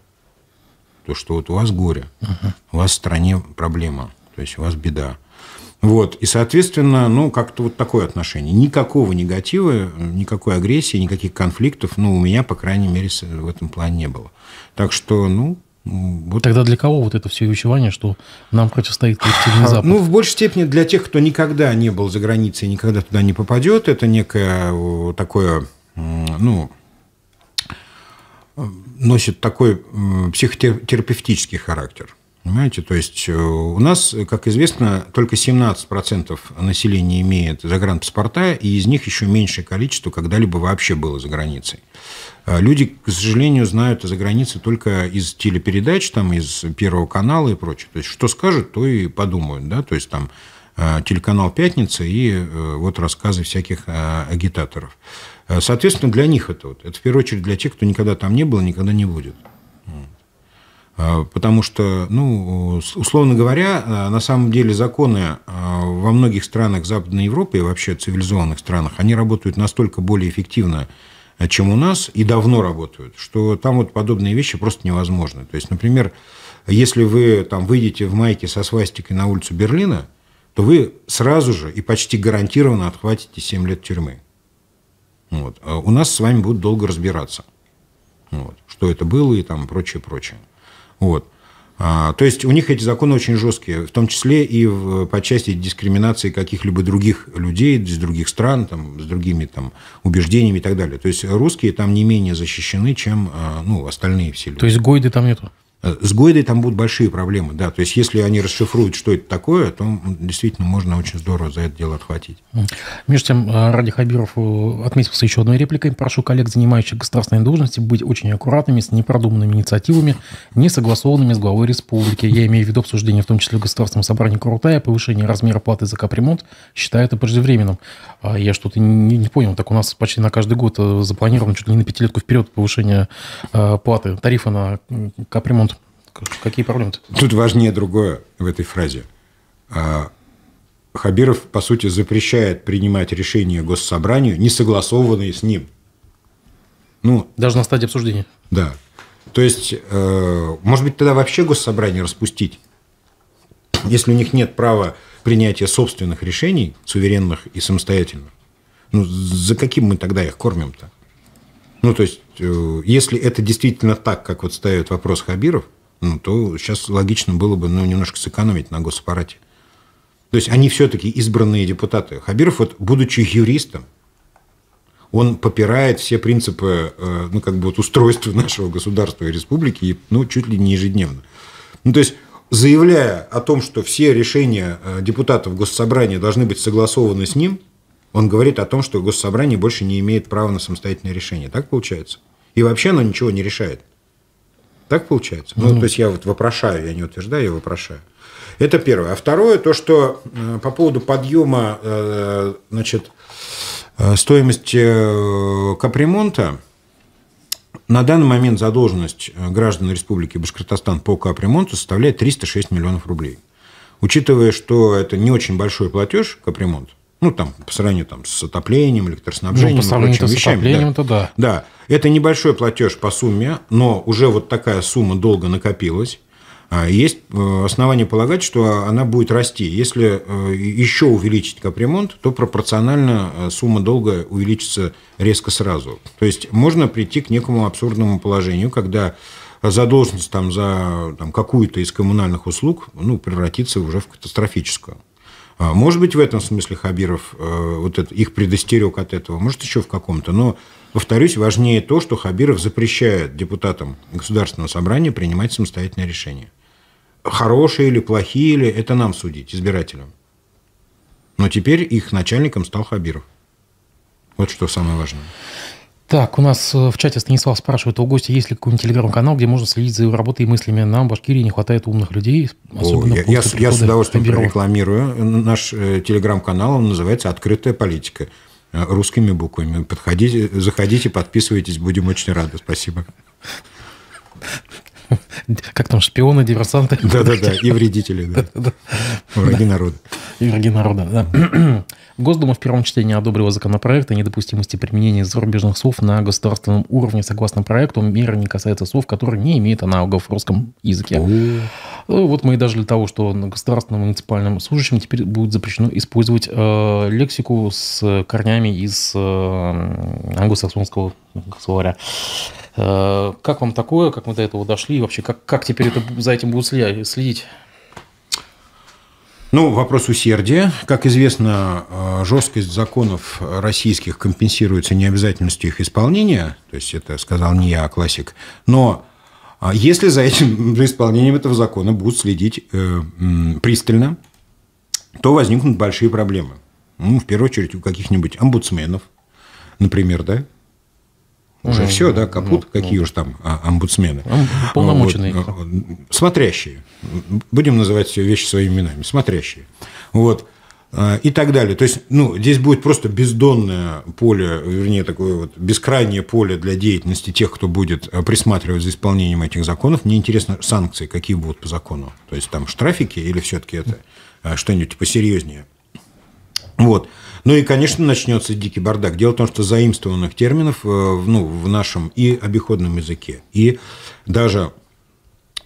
то, что вот у вас горе, ага. у вас в стране проблема, то есть у вас беда. Вот. И, соответственно, ну, как-то вот такое отношение. Никакого негатива, никакой агрессии, никаких конфликтов, ну, у меня, по крайней мере, в этом плане не было. Так что, ну, вот. Тогда для кого вот это все вещевание, что нам противостоит коллективный Запад? Ну, в большей степени для тех, кто никогда не был за границей, никогда туда не попадет. Это некое такое, ну, носит такой психотерапевтический характер. Понимаете, то есть э, у нас, э, как известно, только 17% населения имеет загранпаспорта, и из них еще меньшее количество когда-либо вообще было за границей. А, люди, к сожалению, знают о загранице только из телепередач, там, из Первого канала и прочее. То есть что скажут, то и подумают. Да? То есть там а, телеканал «Пятница» и э, вот рассказы всяких а, агитаторов. Соответственно, для них это вот. Это в первую очередь для тех, кто никогда там не был никогда не будет. А, потому что, ну, условно говоря, а, на самом деле законы а, во многих странах Западной Европы и вообще цивилизованных странах, они работают настолько более эффективно, чем у нас, и давно работают, что там вот подобные вещи просто невозможны. То есть, например, если вы там выйдете в майке со свастикой на улицу Берлина, то вы сразу же и почти гарантированно отхватите 7 лет тюрьмы. Вот. А у нас с вами будут долго разбираться, вот. что это было и там прочее, прочее. Вот. А, то есть у них эти законы очень жесткие, в том числе и в, по части дискриминации каких-либо других людей из других стран, там, с другими там, убеждениями и так далее. То есть русские там не менее защищены, чем а, ну, остальные все люди. То есть гойды там нету? С Гойдой там будут большие проблемы, да. То есть, если они расшифруют, что это такое, то действительно можно очень здорово за это дело отхватить. Между тем, э, Ради Хабиров э, отметился еще одной репликой. Прошу коллег, занимающих государственные должности, быть очень аккуратными с непродуманными инициативами, не согласованными с главой республики. Я имею в виду обсуждение, в том числе в Государственном собрании Крутая, повышение размера платы за капремонт, считаю это преждевременным. А, я что-то не, не понял. Так у нас почти на каждый год э, запланировано чуть ли не на пятилетку вперед повышение платы, тарифа на капремонт Какие проблемы-то? Тут важнее другое в этой фразе. А, Хабиров, по сути, запрещает принимать решения госсобранию, не согласованные с ним. Ну, Даже на стадии обсуждения. Да. То есть, э, может быть, тогда вообще госсобрание распустить, если у них нет права принятия собственных решений, суверенных и самостоятельных. Ну, за каким мы тогда их кормим-то? Ну, то есть, э, если это действительно так, как вот ставит вопрос Хабиров – ну, то сейчас логично было бы ну, немножко сэкономить на госаппарате. То есть они все-таки избранные депутаты. Хабиров, вот, будучи юристом, он попирает все принципы э, ну, как бы вот устройства нашего государства и республики ну, чуть ли не ежедневно. Ну, то есть заявляя о том, что все решения э, депутатов Госсобрания должны быть согласованы с ним, он говорит о том, что Госсобрание больше не имеет права на самостоятельное решение. Так получается? И вообще оно ничего не решает. Так получается? mm Ну, то есть я вот вопрошаю, я не утверждаю, я вопрошаю. Это первое. А второе, то, что э, по поводу подъема, э, значит, э, стоимости капремонта, на данный момент задолженность граждан Республики Башкортостан по капремонту составляет 306 миллионов рублей. Учитывая, что это не очень большой платеж капремонт, ну, там, по сравнению там, с отоплением, ну, электроснабжением ну, по сравнению с вещами. Да. да. да. Это небольшой платеж по сумме, но уже вот такая сумма долго накопилась. А, есть э, основания полагать, что она будет расти. Если э, еще увеличить капремонт, то пропорционально э, сумма долга увеличится резко сразу. То есть можно прийти к некому абсурдному положению, когда задолженность там, за там, какую-то из коммунальных услуг ну, превратится уже в катастрофическую. А, может быть, в этом смысле Хабиров э, вот это, их предостерег от этого, может, еще в каком-то. Но, повторюсь, важнее то, что Хабиров запрещает депутатам Государственного собрания принимать самостоятельные решения. Хорошие или плохие, или это нам судить, избирателям. Но теперь их начальником стал Хабиров. Вот что самое важное. Так, у нас э, в чате Станислав спрашивает у гостя, есть ли какой-нибудь телеграм-канал, где можно следить за его работой и мыслями. Нам в Башкирии не хватает умных людей. Особенно О, я, я, я с удовольствием Табирова. прорекламирую наш э, телеграм-канал. Он называется «Открытая политика» э, русскими буквами. Подходите, заходите, подписывайтесь, будем очень рады. Спасибо. Как там, шпионы, диверсанты? Да-да-да, и вредители, да. Враги народа. И враги народа, да. Госдума в первом чтении одобрила законопроект о недопустимости применения зарубежных слов на государственном уровне. Согласно проекту, мера не касается слов, которые не имеют аналогов в русском языке. Ну, вот мы и даже для того, что государственным муниципальным служащим теперь будет запрещено использовать э, лексику с корнями из э, англосаксонского словаря. Э, как вам такое? Как мы до этого дошли? И вообще, как, как теперь это, за этим будут следить? Ну, вопрос усердия. Как известно, э, жесткость законов российских компенсируется необязательностью их исполнения. То есть это сказал не я, а классик. Но а, если за этим за исполнением этого закона будут следить э, пристально, то возникнут большие проблемы. Ну, в первую очередь у каких-нибудь омбудсменов, например, да, уже mm-hmm. все, да, ну, капут, mm-hmm. какие ну. уж там а, омбудсмены. Полномоченные. Вот, э, смотрящие. Будем называть все вещи своими именами. Смотрящие. Вот. Э, и так далее. То есть, ну, здесь будет просто бездонное поле, вернее, такое вот бескрайнее поле для деятельности тех, кто будет э, присматривать за исполнением этих законов. Мне интересно, санкции какие будут по закону? То есть, там штрафики или все-таки это что-нибудь посерьезнее? Вот. Ну и, конечно, начнется дикий бардак. Дело в том, что заимствованных терминов э, ну, в нашем и обиходном языке, и даже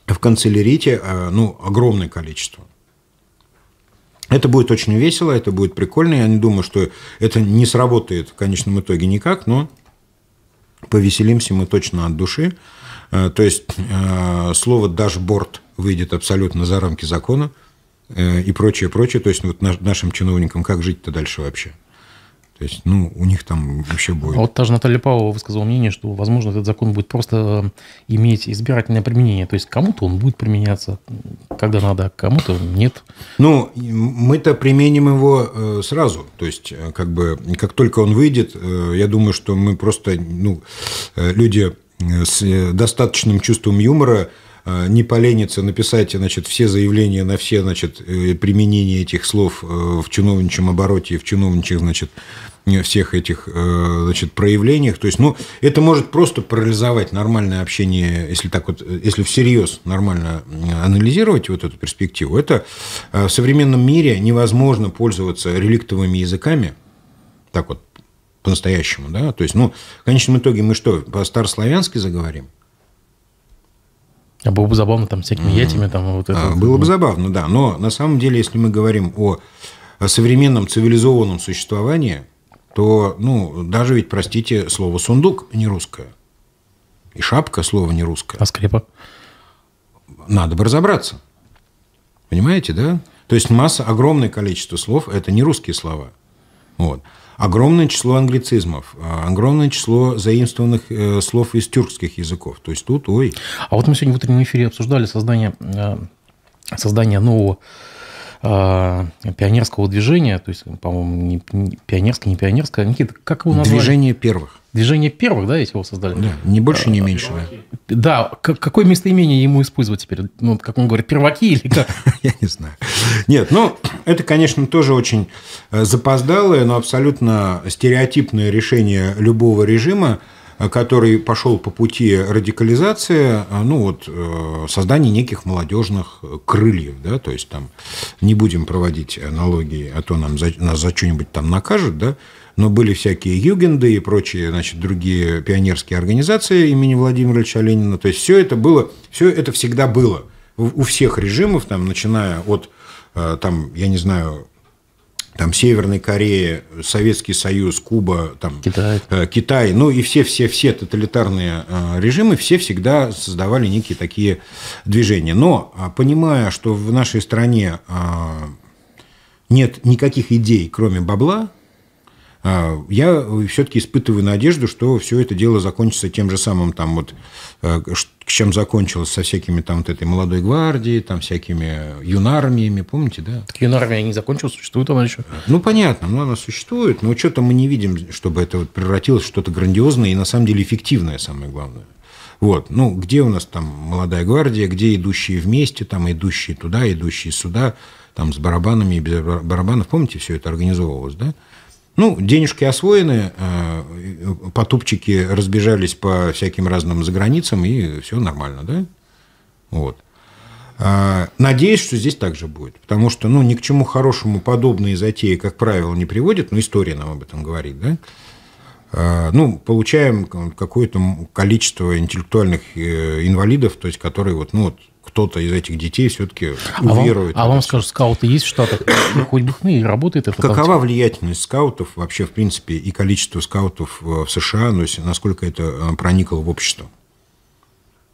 в канцелярите э, ну, огромное количество. Это будет очень весело, это будет прикольно. Я не думаю, что это не сработает в конечном итоге никак, но повеселимся мы точно от души. Э, то есть слово «дашборд» выйдет абсолютно за рамки закона – Э, и прочее, прочее. То есть ну, вот нашим чиновникам как жить-то дальше вообще? То есть, ну, у них там вообще будет... А вот та же Наталья Павлова высказала мнение, что, возможно, этот закон будет просто э, иметь избирательное применение. То есть, кому-то он будет применяться, когда надо, а кому-то нет. Ну, мы-то применим его э, сразу. То есть, как бы, как только он выйдет, я думаю, что мы просто, ну, люди с достаточным чувством юмора – Э, не поленится написать значит, все заявления на все значит, э, применения этих слов э, в чиновничьем обороте и в чиновничьих значит, всех этих значит, проявлениях. То есть, ну, это может просто парализовать нормальное общение, если так вот, если всерьез нормально анализировать вот эту перспективу. Это в современном мире невозможно пользоваться реликтовыми языками, так вот, по-настоящему, да, то есть, ну, в конечном итоге мы что, по-старославянски заговорим? А было бы забавно там всякими mm-hmm. ятями. Там, вот это, а, было бы забавно, да. Но на самом деле, если мы говорим о, о современном цивилизованном существовании, то, ну, даже ведь, простите, слово «сундук» не русское. И шапка слово не русское. А скрепа? Надо бы разобраться. Понимаете, да? То есть масса, огромное количество слов – это не русские слова. Вот огромное число англицизмов, а, огромное число заимствованных э, слов из тюркских языков. То есть тут, ой. А вот мы сегодня в утреннем эфире обсуждали создание, э, создание нового э, пионерского движения, то есть, по-моему, не, пионерское, не пионерское, а Никита, как его назвали? Движение первых. Движение первых, да, эти его создали? Да, не больше, не а, меньше. Да, да какое местоимение ему использовать теперь? Ну, как он говорит, перваки или как? Я не знаю. Нет, ну, это, конечно, тоже очень э, запоздалое, но абсолютно стереотипное решение любого режима, э, который пошел по пути радикализации, э, ну вот создания неких молодежных крыльев, да, то есть там не будем проводить аналогии, а то нам за, нас за что-нибудь там накажут, да, но были всякие югенды и прочие, значит, другие пионерские организации имени Владимира Ильича Ленина. То есть все это было, все это всегда было у всех режимов, там, начиная от, э, там, я не знаю, там Северной Кореи, Советский Союз, Куба, там, Китай. Э, Китай, ну и все-все-все тоталитарные э, режимы, все всегда создавали некие такие движения. Но а, понимая, что в нашей стране а, нет никаких идей, кроме бабла, а, я э, все-таки испытываю надежду, что все это дело закончится тем же самым там вот, к э, чем закончилось со всякими там вот этой молодой гвардией, там всякими э, юнармиями, помните, да? Так юнармия не закончилась, существует она еще? Ну, понятно, но она существует, но что-то мы не видим, чтобы это вот превратилось в что-то грандиозное и на самом деле эффективное, самое главное. Вот. Ну, где у нас там молодая гвардия, где идущие вместе, там идущие туда, идущие сюда, там с барабанами и без барабанов. Помните, все это организовывалось, да? Ну, денежки освоены, э, потупчики разбежались по всяким разным заграницам, и все нормально, да? Вот. А, надеюсь, что здесь так же будет. Потому что ну, ни к чему хорошему подобные затеи, как правило, не приводят. Но история нам об этом говорит. Да? А, ну, получаем какое-то количество интеллектуальных э, инвалидов, то есть, которые вот, ну, вот кто-то из этих детей все-таки уверует. А вам, а вам скажут, скауты есть в Штатах? Хоть бы мы, и работает это. Какова практика? влиятельность скаутов вообще, в принципе, и количество скаутов э, в США, ну, насколько это э, проникло в общество?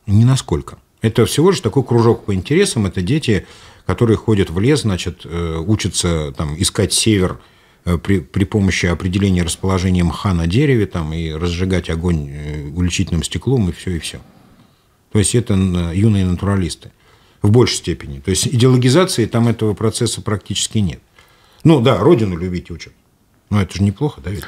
Не насколько. Это всего же такой кружок по интересам. Это дети, которые ходят в лес, значит, э, учатся там, искать север при, при помощи определения расположения мха на дереве там, и разжигать огонь увеличительным стеклом, и все, и все. То есть это юные натуралисты в большей степени. То есть идеологизации там этого процесса практически нет. Ну да, родину любить учат. Но это же неплохо, да, ведь?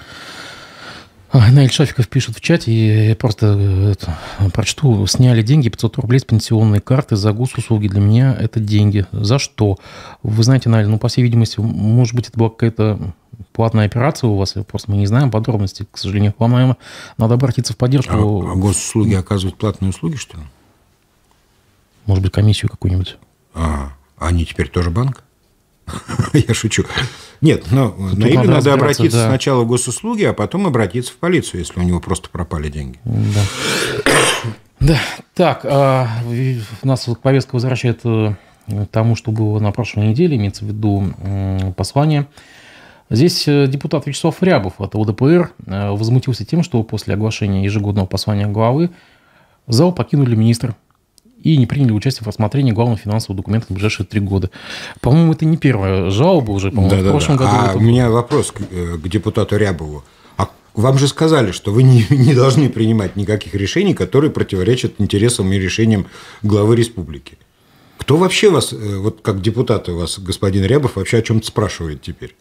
Наиль Шафиков пишет в чате, и я просто э, это, прочту. Сняли деньги, 500 рублей с пенсионной карты за госуслуги. Для меня это деньги. За что? Вы знаете, Наиль, ну, по всей видимости, может быть, это была какая-то платная операция у вас, просто мы не знаем подробностей, к сожалению. По-моему, надо обратиться в поддержку. А, а госуслуги оказывают платные услуги, что ли? Может быть, комиссию какую-нибудь. А, они теперь тоже банк? Я шучу. Нет, но ну, ну, на Или надо обратиться сначала в госуслуги, а потом обратиться в полицию, если у него просто пропали деньги. Да. да. Так, а, нас повестка возвращает э, к тому, что было на прошлой неделе, имеется в виду послание. Здесь э, депутат Вячеслав Рябов от ЛДПР э, возмутился тем, что после оглашения ежегодного послания главы зал покинули министр и не приняли участие в рассмотрении главного финансового документа на ближайшие три года. По-моему, это не первая жалоба уже, по-моему, да, в да, прошлом да. году. А это... у меня вопрос к, э, к депутату Рябову. А вам же сказали, что вы не, не должны принимать никаких решений, которые противоречат интересам и решениям главы республики. Кто вообще вас, э, вот как депутаты вас, господин Рябов, вообще о чем-то спрашивает теперь?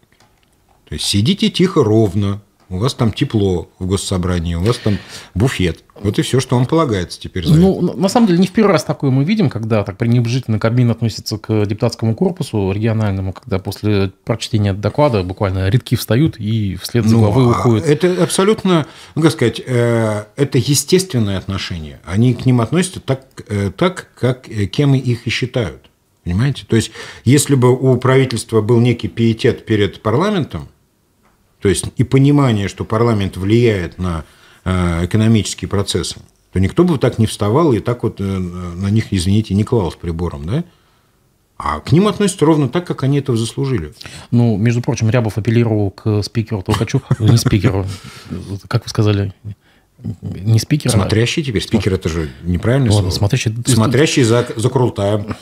То есть сидите тихо, ровно, у вас там тепло в госсобрании, у вас там буфет. Вот и все, что вам полагается теперь. За ну, это. Ну, на самом деле, не в первый раз такое мы видим, когда так пренебрежительно Кабмин относится к депутатскому корпусу региональному, когда после прочтения доклада буквально редки встают и вслед за ну, главой ну, уходят. Это абсолютно, ну, как сказать, э, это естественное отношение. Они к ним относятся так, э, так как э, кем их и считают. Понимаете? То есть, если бы у правительства был некий пиетет перед парламентом, то есть и понимание, что парламент влияет на э, экономические процессы, то никто бы так не вставал и так вот э, на них, извините, не клал с прибором, да? А к ним относятся ровно так, как они этого заслужили. Ну, между прочим, Рябов апеллировал к спикеру Толкачу, ну, не спикеру, как вы сказали, не спикера. Смотрящий теперь. Спикер – это же неправильное слово. Смотрящий. Смотрящий за, за крултаем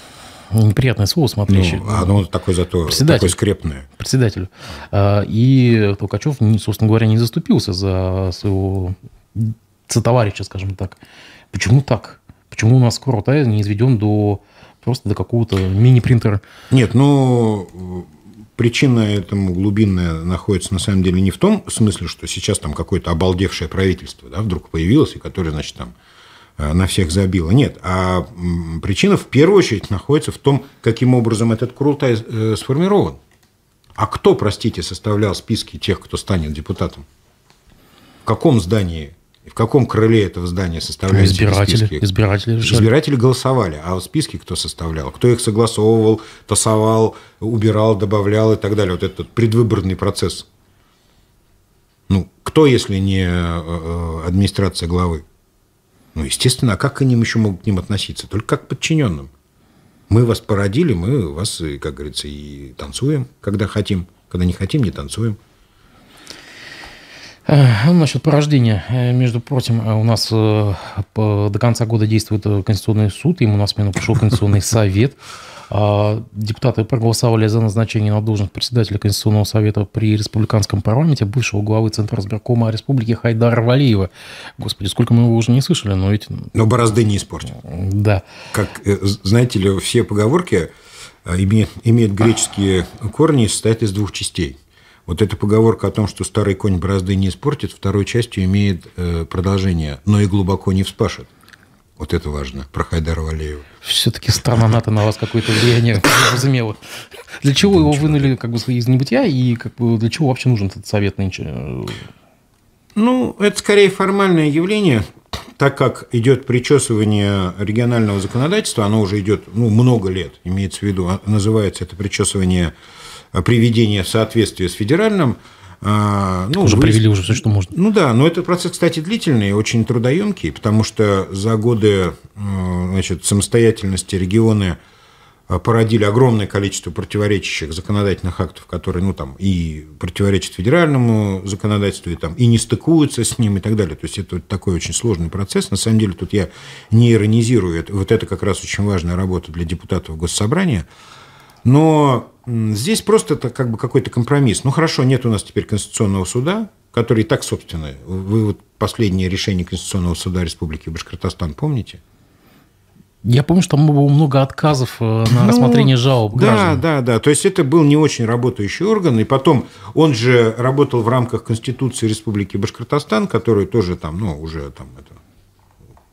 неприятное слово смотрящее. Ну, оно такое зато такое скрепное. Председателю. А, и Толкачев, собственно говоря, не заступился за своего сотоварища, скажем так. Почему так? Почему у нас скоро Тай не изведен до просто до какого-то мини-принтера? Нет, ну причина этому глубинная находится на самом деле не в том смысле, что сейчас там какое-то обалдевшее правительство да, вдруг появилось, и которое, значит, там Э, на всех забила. Нет, а причина в первую очередь находится в том, каким образом этот крутой э, сформирован. А кто, простите, составлял списки тех, кто станет депутатом? В каком здании, в каком крыле этого здания составляли избиратели, списки? Избиратели, решали. избиратели голосовали, а вот списки кто составлял? Кто их согласовывал, тасовал, убирал, добавлял и так далее? Вот этот предвыборный процесс. Ну, кто, если не э, администрация главы? Ну, естественно, а как к ним еще могут к ним относиться? Только как к подчиненным. Мы вас породили, мы вас, э, как говорится, и танцуем, когда хотим. Когда не хотим, не танцуем. Э, ну, насчет порождения. Э, между прочим, у нас до конца года действует Конституционный суд, ему на смену пришел Конституционный совет. А, депутаты проголосовали за назначение на должность председателя Конституционного совета при Республиканском парламенте бывшего главы Центра сберкома Республики Хайдара Валиева. Господи, сколько мы его уже не слышали, но ведь... Но борозды не испортил. Да. Как, э, знаете ли, все поговорки э, имеют, имеют греческие корни и состоят из двух частей. Вот эта поговорка о том, что старый конь борозды не испортит, второй частью имеет э, продолжение, но и глубоко не вспашет. Вот это важно, про Хайдара Валеева. Все-таки страна НАТО на вас какое-то влияние возымела. Для чего его вынули как бы, из небытия и как бы, для чего вообще нужен этот совет нынче? Ну, это скорее формальное явление, так как идет причесывание регионального законодательства, оно уже идет ну, много лет, имеется в виду, а, называется это причесывание а, приведение в соответствие с федеральным, а, ну, уже вы... провели уже все, что можно. Ну да, но этот процесс, кстати, длительный, и очень трудоемкий, потому что за годы э, значит, самостоятельности регионы э, породили огромное количество противоречащих законодательных актов, которые ну, там, и противоречат федеральному законодательству, и, там, и не стыкуются с ним, и так далее. То есть это такой очень сложный процесс. На самом деле тут я не иронизирую. Вот это как раз очень важная работа для депутатов Госсобрания – но здесь просто это как бы какой-то компромисс. Ну хорошо, нет у нас теперь Конституционного суда, который и так, собственно, вы вот последнее решение Конституционного суда Республики Башкортостан помните? Я помню, что там было много отказов э, на ну, рассмотрение жалоб. Да, граждан. да, да. То есть это был не очень работающий орган. И потом он же работал в рамках Конституции Республики Башкортостан, которую тоже там, ну, уже там это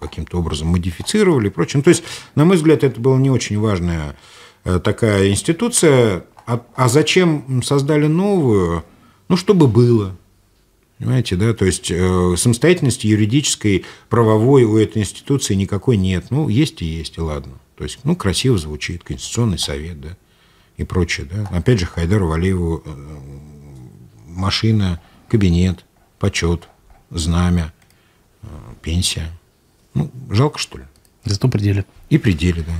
каким-то образом модифицировали и прочее. то есть, на мой взгляд, это было не очень важное Э, такая институция. А, а зачем создали новую? Ну, чтобы было. Понимаете, да, то есть э, самостоятельности юридической, правовой у этой институции никакой нет. Ну, есть и есть, и ладно. То есть, ну, красиво звучит, Конституционный совет, да, и прочее, да. Опять же, Хайдар Валееву э, машина, кабинет, почет, знамя, э, пенсия. Ну, жалко, что ли? Зато пределе. И пределе, да.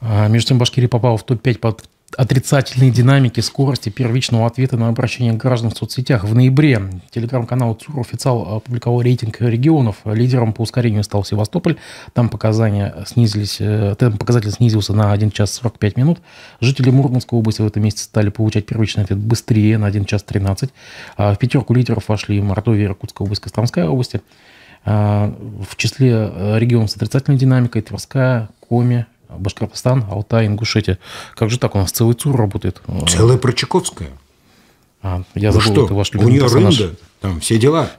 А, между тем, Башкирия попала в топ-5 по отрицательной динамике скорости первичного ответа на обращение граждан в соцсетях. В ноябре телеграм-канал ЦУР официал опубликовал рейтинг регионов. Лидером по ускорению стал Севастополь. Там показания снизились, э, там показатель снизился на 1 час 45 минут. Жители Мурманской области в этом месяце стали получать первичный ответ быстрее на 1 час 13. А в пятерку лидеров вошли Мордовия, Иркутская область, Костромская область. А, в числе э, регионов с отрицательной динамикой Тверская, Коми, Башкортостан, Алтай, Ингушетия. Как же так? У нас целый ЦУР работает. Целая Прочаковская. А, я ну забыл, что, это ваш любимый у нее персонаж. рында, там все дела.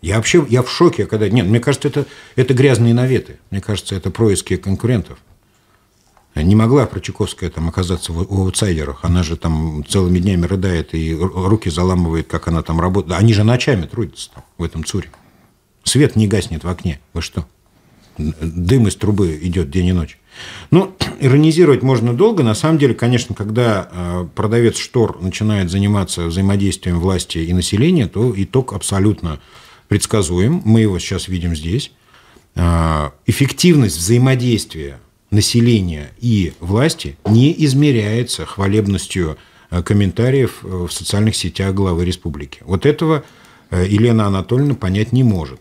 Я вообще я в шоке, когда... Нет, мне кажется, это, это грязные наветы. Мне кажется, это происки конкурентов. А не могла Прочаковская там оказаться в, в аутсайдерах. Она же там целыми днями рыдает и руки заламывает, как она там работает. Они же ночами трудятся там, в этом ЦУРе. Свет не гаснет в окне. Вы что? Дым из трубы идет день и ночь. Ну, иронизировать можно долго. На самом деле, конечно, когда э, продавец штор начинает заниматься взаимодействием власти и населения, то итог абсолютно предсказуем. Мы его сейчас видим здесь. Э, эффективность взаимодействия населения и власти не измеряется хвалебностью э, комментариев в социальных сетях главы республики. Вот этого Елена Анатольевна понять не может.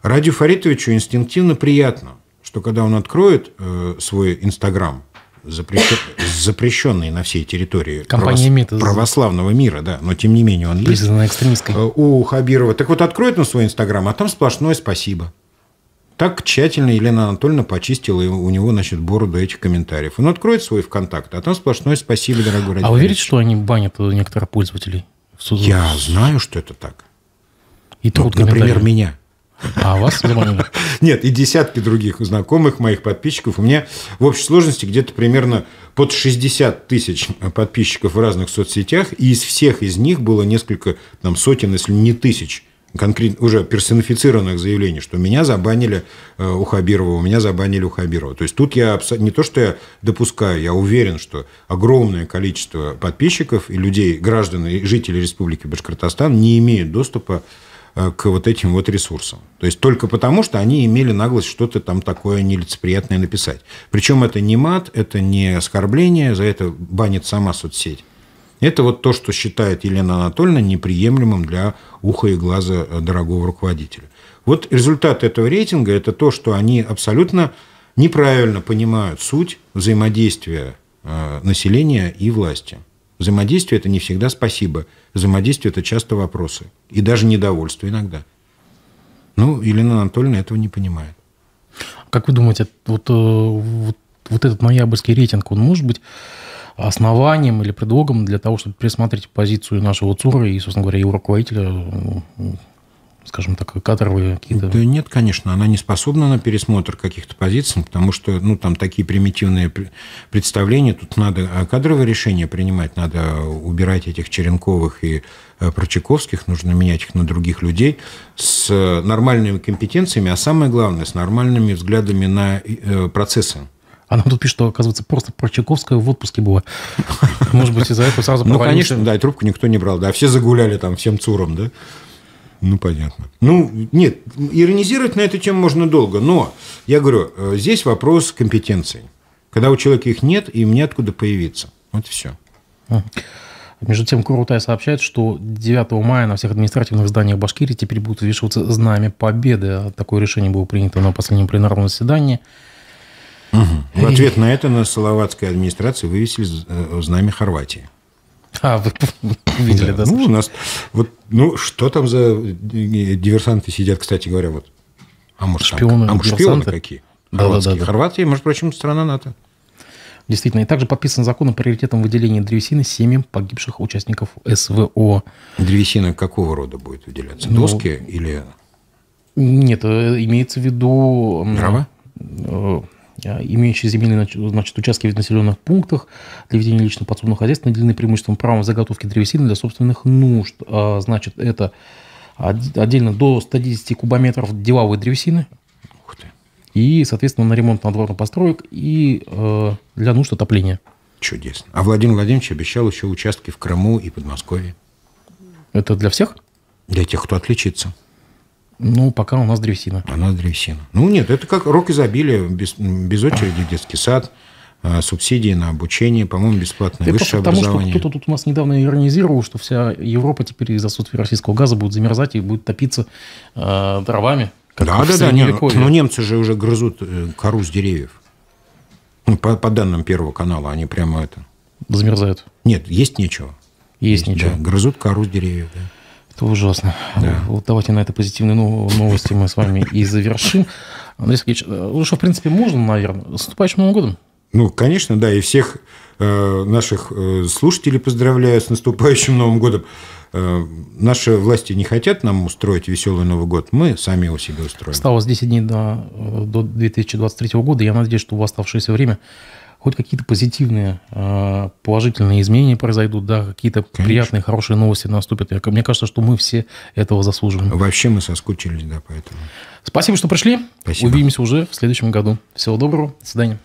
Радию Фаритовичу инстинктивно приятно – что когда он откроет э, свой Инстаграм, запрещен, запрещенный на всей территории Компания правос, православного мира, да, но тем не менее он есть. экстремистской. Э, у Хабирова. Так вот, откроет он свой Инстаграм, а там сплошное спасибо. Так тщательно Елена Анатольевна почистила у него, значит, бороду этих комментариев. Он откроет свой ВКонтакт, а там сплошное спасибо, дорогой Радимир. А вы верите, что они банят некоторых пользователей? В суд... Я знаю, что это так. И труд вот, например, меня. А вас заманили? Нет, и десятки других знакомых моих подписчиков. У меня в общей сложности где-то примерно под 60 тысяч подписчиков в разных соцсетях, и из всех из них было несколько там, сотен, если не тысяч конкретно уже персонифицированных заявлений, что меня забанили э, у Хабирова, меня забанили у Хабирова. То есть тут я не то, что я допускаю, я уверен, что огромное количество подписчиков и людей, граждан и жителей Республики Башкортостан не имеют доступа Э, к вот этим вот ресурсам. То есть только потому, что они имели наглость что-то там такое нелицеприятное написать. Причем это не мат, это не оскорбление, за это банит сама соцсеть. Это вот то, что считает Елена Анатольевна неприемлемым для уха и глаза э, дорогого руководителя. Вот результат этого рейтинга – это то, что они абсолютно неправильно понимают суть взаимодействия э, населения и власти. Взаимодействие – это не всегда спасибо – взаимодействие – это часто вопросы. И даже недовольство иногда. Ну, Елена Анатольевна этого не понимает. Как вы думаете, вот, э, вот, вот этот ноябрьский рейтинг, он может быть основанием или предлогом для того, чтобы пересмотреть позицию нашего ЦУРа и, собственно говоря, его руководителя скажем так, кадровые какие-то? Да нет, конечно, она не способна на пересмотр каких-то позиций, потому что, ну, там такие примитивные представления, тут надо а кадровые решения принимать, надо убирать этих Черенковых и э, Прочаковских, нужно менять их на других людей с э, нормальными компетенциями, а самое главное, с нормальными взглядами на э, процессы. Она тут пишет, что, оказывается, просто Прочаковская в отпуске была. Может быть, из-за этого сразу Ну, конечно, да, трубку никто не брал, да, все загуляли там всем ЦУРом, да. Ну, понятно. Ну, нет, иронизировать на эту тему можно долго, но, я говорю, э, здесь вопрос компетенций. Когда у человека их нет, им неоткуда появиться. Вот и все. Между тем, Курутай сообщает, что 9 мая на всех административных зданиях Башкирии теперь будут вешиваться знамя Победы. Такое решение было принято на последнем пленарном заседании. Угу. В ответ на это на Салаватской администрации вывесили э, знамя Хорватии. А, вы, видели, да? да ну, у нас... Вот, ну, что там за диверсанты сидят, кстати говоря, вот? А может, шпионы, там, а может, шпионы какие? Хорватские. Да, да, да, Хорватия, между прочим, страна НАТО. Действительно. И также подписан закон о приоритетном выделении древесины семьям погибших участников СВО. Древесина какого рода будет выделяться? Ну, Доски или... Нет, э, имеется в виду... Дрова? А, имеющие земельные значит, участки в населенных пунктах для ведения личного подсобного хозяйства наделены преимуществом правом заготовки древесины для собственных нужд. А, значит, это отдельно до 110 кубометров деловой древесины. Ух ты. И, соответственно, на ремонт надворных построек и э, для нужд отопления. Чудесно. А Владимир Владимирович обещал еще участки в Крыму и Подмосковье. Это для всех? Для тех, кто отличится. Ну, пока у нас древесина. У нас древесина. Ну, нет, это как рок изобилия, без, без очереди детский сад, а, субсидии на обучение, по-моему, бесплатное да высшее потому, образование. Что кто-то тут у нас недавно иронизировал, что вся Европа теперь из-за отсутствия российского газа будет замерзать и будет топиться э, дровами. да, да, да. Не, но ну, ну, немцы же уже грызут э, кору с деревьев. Ну, по, по данным Первого канала, они прямо это... Замерзают. Нет, есть нечего. Есть, есть нечего. Да, грызут кору с деревьев, да. Это ужасно. Да. Вот давайте на этой позитивной ну, новости мы с вами и завершим. Андрей Сергеевич, э, ну что в принципе, можно, наверное. С наступающим Новым годом. Ну, конечно, да, и всех э, наших э, слушателей поздравляю с наступающим Новым годом. Наши власти не хотят нам устроить веселый Новый год, мы сами его себе устроим. Осталось 10 дней до, до 2023 года. Я надеюсь, что в оставшееся время хоть какие-то позитивные, а, положительные изменения произойдут, да, какие-то приятные, хорошие новости наступят. Мне кажется, что мы все этого заслуживаем. Вообще мы соскучились, да, поэтому. Спасибо, что пришли. Спасибо. Увидимся уже в следующем году. Всего доброго. До свидания.